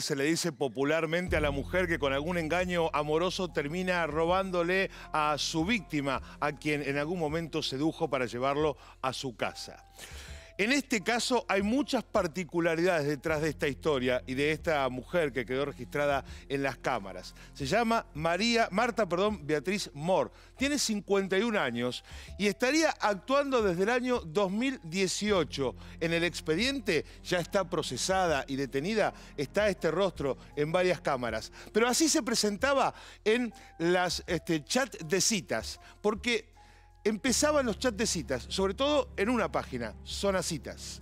Se le dice popularmente a la mujer que con algún engaño amoroso termina robándole a su víctima, a quien en algún momento sedujo para llevarlo a su casa. En este caso hay muchas particularidades detrás de esta historia y de esta mujer que quedó registrada en las cámaras. Se llama María, Marta, perdón, Beatriz Mor, Tiene 51 años y estaría actuando desde el año 2018. En el expediente ya está procesada y detenida, está este rostro en varias cámaras. Pero así se presentaba en las este, chat de citas, porque empezaban los chats de citas, sobre todo en una página, Zona Citas.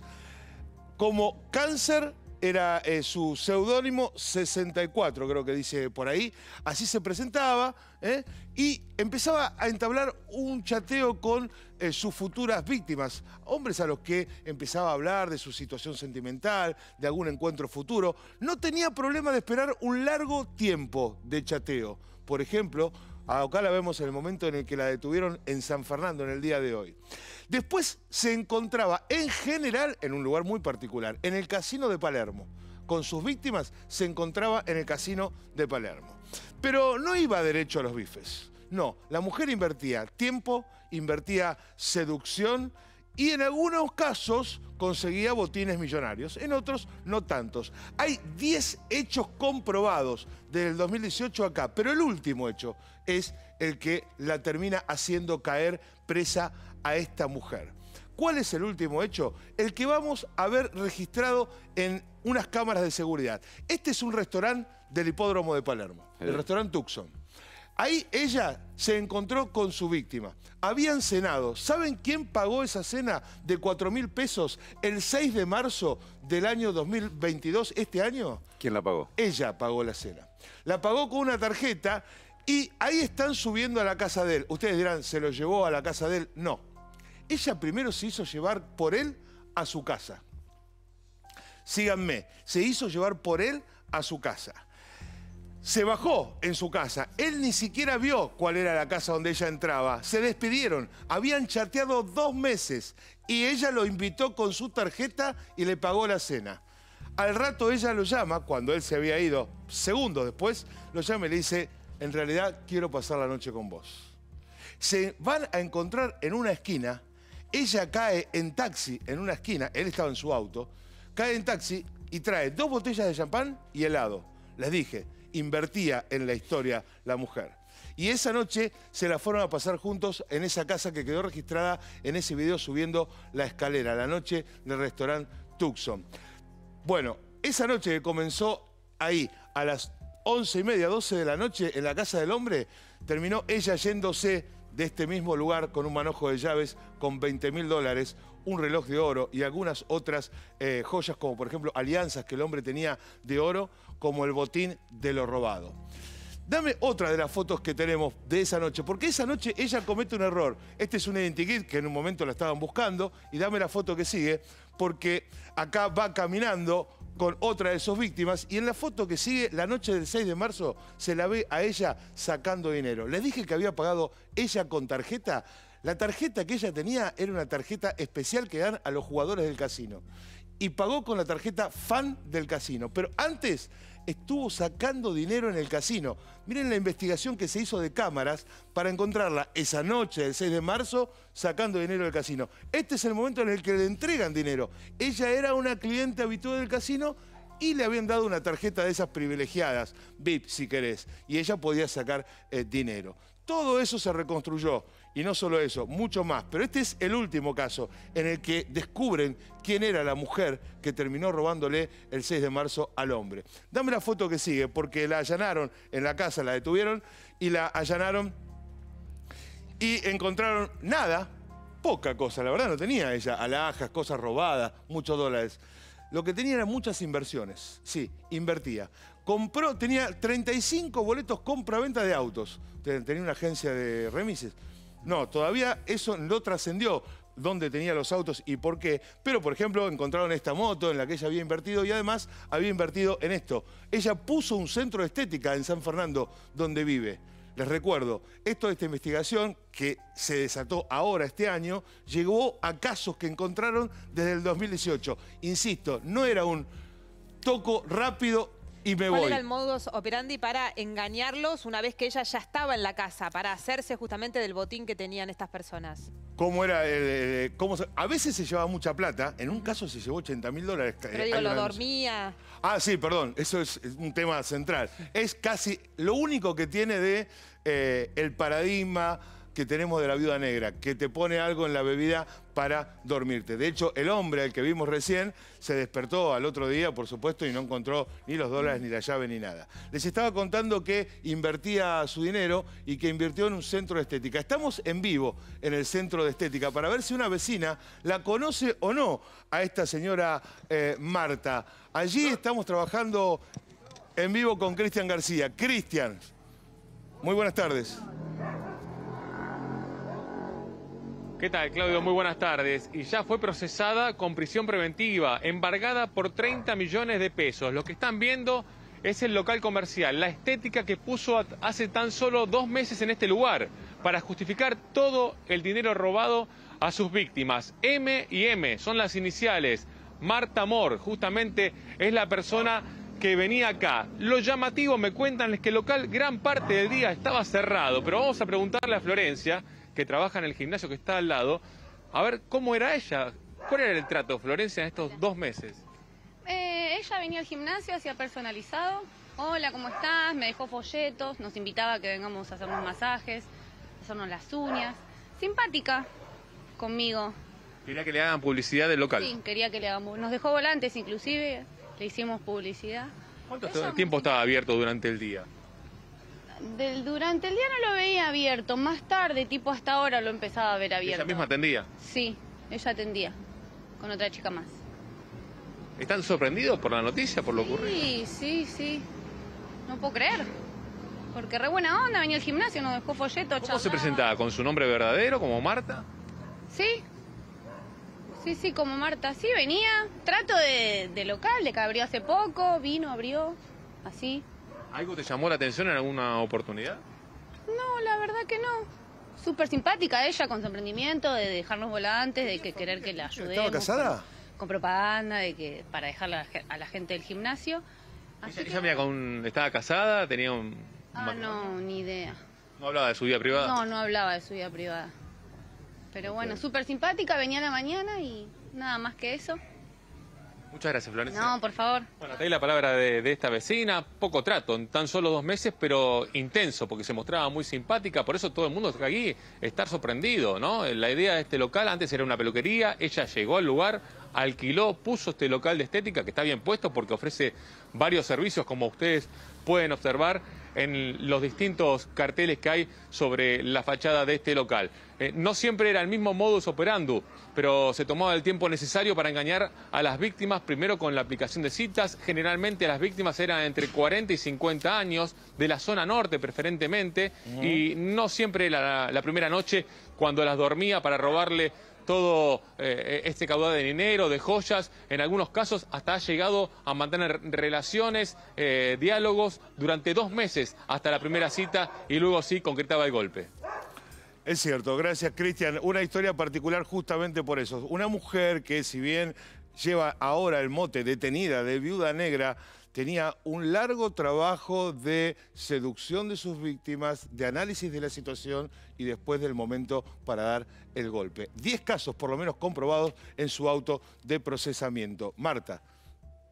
Como Cáncer era eh, su seudónimo 64, creo que dice por ahí. Así se presentaba ¿eh? y empezaba a entablar un chateo con eh, sus futuras víctimas, hombres a los que empezaba a hablar de su situación sentimental, de algún encuentro futuro. No tenía problema de esperar un largo tiempo de chateo. Por ejemplo, Ah, acá la vemos en el momento en el que la detuvieron en San Fernando en el día de hoy. Después se encontraba en general en un lugar muy particular, en el casino de Palermo. Con sus víctimas se encontraba en el casino de Palermo. Pero no iba derecho a los bifes. No, la mujer invertía tiempo, invertía seducción y en algunos casos conseguía botines millonarios, en otros no tantos. Hay 10 hechos comprobados desde el 2018 acá, pero el último hecho es el que la termina haciendo caer presa a esta mujer. ¿Cuál es el último hecho? El que vamos a ver registrado en unas cámaras de seguridad. Este es un restaurante del hipódromo de Palermo, el restaurante Tucson. Ahí ella se encontró con su víctima. Habían cenado. ¿Saben quién pagó esa cena de 4 mil pesos el 6 de marzo del año 2022, este año? ¿Quién la pagó? Ella pagó la cena. La pagó con una tarjeta y ahí están subiendo a la casa de él. Ustedes dirán, ¿se lo llevó a la casa de él? No. Ella primero se hizo llevar por él a su casa. Síganme, se hizo llevar por él a su casa se bajó en su casa. Él ni siquiera vio cuál era la casa donde ella entraba. Se despidieron. Habían chateado dos meses y ella lo invitó con su tarjeta y le pagó la cena. Al rato ella lo llama, cuando él se había ido, segundos después, lo llama y le dice, en realidad quiero pasar la noche con vos. Se van a encontrar en una esquina, ella cae en taxi en una esquina, él estaba en su auto, cae en taxi y trae dos botellas de champán y helado. Les dije, invertía en la historia la mujer. Y esa noche se la fueron a pasar juntos en esa casa que quedó registrada en ese video subiendo la escalera, la noche del restaurante Tucson. Bueno, esa noche que comenzó ahí a las once y media, 12 de la noche en la casa del hombre, terminó ella yéndose de este mismo lugar con un manojo de llaves con 20 mil dólares, un reloj de oro y algunas otras eh, joyas como por ejemplo alianzas que el hombre tenía de oro como el botín de lo robado. Dame otra de las fotos que tenemos de esa noche, porque esa noche ella comete un error. Este es un identikit que en un momento la estaban buscando, y dame la foto que sigue, porque acá va caminando con otra de sus víctimas y en la foto que sigue, la noche del 6 de marzo, se la ve a ella sacando dinero. Les dije que había pagado ella con tarjeta. La tarjeta que ella tenía era una tarjeta especial que dan a los jugadores del casino. Y pagó con la tarjeta fan del casino. Pero antes estuvo sacando dinero en el casino. Miren la investigación que se hizo de cámaras para encontrarla esa noche del 6 de marzo sacando dinero del casino. Este es el momento en el que le entregan dinero. Ella era una cliente habitual del casino y le habían dado una tarjeta de esas privilegiadas, VIP si querés, y ella podía sacar eh, dinero. Todo eso se reconstruyó y no solo eso, mucho más. Pero este es el último caso en el que descubren quién era la mujer que terminó robándole el 6 de marzo al hombre. Dame la foto que sigue, porque la allanaron en la casa, la detuvieron y la allanaron y encontraron nada, poca cosa, la verdad no tenía ella, alhajas, cosas robadas, muchos dólares. Lo que tenía eran muchas inversiones, sí, invertía. Compró, tenía 35 boletos compra-venta de autos. Tenía una agencia de remises no, todavía eso no trascendió dónde tenía los autos y por qué. Pero, por ejemplo, encontraron esta moto en la que ella había invertido y además había invertido en esto. Ella puso un centro de estética en San Fernando, donde vive. Les recuerdo, esto de esta investigación que se desató ahora este año llegó a casos que encontraron desde el 2018. Insisto, no era un toco rápido y me voy. era el modus operandi para engañarlos una vez que ella ya estaba en la casa, para hacerse justamente del botín que tenían estas personas? ¿Cómo era? Eh, eh, eh, a veces se llevaba mucha plata, en un caso se llevó 80 mil dólares. Pero lo dormía. Ah, sí, perdón, eso es un tema central. Es casi lo único que tiene de el paradigma, que tenemos de la viuda negra, que te pone algo en la bebida para dormirte. De hecho, el hombre, el que vimos recién, se despertó al otro día, por supuesto, y no encontró ni los dólares, ni la llave, ni nada. Les estaba contando que invertía su dinero y que invirtió en un centro de estética. Estamos en vivo en el centro de estética para ver si una vecina la conoce o no a esta señora eh, Marta. Allí estamos trabajando en vivo con Cristian García. Cristian, muy buenas tardes. ¿Qué tal, Claudio? Muy buenas tardes. Y ya fue procesada con prisión preventiva, embargada por 30 millones de pesos. Lo que están viendo es el local comercial, la estética que puso hace tan solo dos meses en este lugar para justificar todo el dinero robado a sus víctimas. M y M son las iniciales. Marta Mor, justamente, es la persona que venía acá. Lo llamativo, me cuentan, es que el local gran parte del día estaba cerrado, pero vamos a preguntarle a Florencia que trabaja en el gimnasio que está al lado. A ver, ¿cómo era ella? ¿Cuál era el trato, Florencia, en estos dos meses? Eh, ella venía al gimnasio, hacía personalizado. Hola, ¿cómo estás? Me dejó folletos, nos invitaba a que vengamos a hacernos masajes, a hacernos las uñas. Simpática conmigo. Quería que le hagan publicidad del local. Sí, quería que le hagan. Nos dejó volantes inclusive, le hicimos publicidad. ¿Cuánto tiempo estaba abierto durante el día? durante el día no lo veía abierto, más tarde, tipo hasta ahora, lo empezaba a ver abierto. ¿Ella misma atendía? Sí, ella atendía, con otra chica más. ¿Están sorprendidos por la noticia, por lo ocurrido? Sí, sí, sí. No puedo creer. Porque re buena onda, venía al gimnasio, nos dejó folleto, ¿Cómo se presentaba? ¿Con su nombre verdadero, como Marta? Sí. Sí, sí, como Marta. Sí, venía. Trato de, de local, de que abrió hace poco, vino, abrió, así. ¿Algo te llamó la atención en alguna oportunidad? No, la verdad que no. Súper simpática ella con su emprendimiento, de dejarnos volantes, de que querer que la ayudemos. ¿Estaba casada? Con, propaganda, de que para dejar a la gente del gimnasio. ella, estaba casada, tenía un... Ah, no, ni idea. ¿No hablaba de su vida privada? No, no hablaba de su vida privada. Pero bueno, súper simpática, venía a la mañana y nada más que eso. Muchas gracias, Florencia. No, por favor. Bueno, te la palabra de, esta vecina. Poco trato, en tan solo dos meses, pero intenso, porque se mostraba muy simpática. Por eso todo el mundo está aquí, estar sorprendido, ¿no? La idea de este local, antes era una peluquería, ella llegó al lugar, alquiló, puso este local de estética, que está bien puesto porque ofrece varios servicios, como ustedes pueden observar en los distintos carteles que hay sobre la fachada de este local. Eh, no siempre era el mismo modus operandi, pero se tomaba el tiempo necesario para engañar a las víctimas, primero con la aplicación de citas. Generalmente las víctimas eran entre 40 y 50 años, de la zona norte preferentemente, y no siempre la, la primera noche cuando las dormía para robarle todo eh, este caudal de dinero, de joyas, en algunos casos hasta ha llegado a mantener relaciones, eh, diálogos durante dos meses hasta la primera cita y luego sí concretaba el golpe. Es cierto, gracias Cristian. Una historia particular justamente por eso. Una mujer que si bien lleva ahora el mote detenida de viuda negra, tenía un largo trabajo de seducción de sus víctimas, de análisis de la situación y después del momento para dar el golpe. Diez casos por lo menos comprobados en su auto de procesamiento. Marta,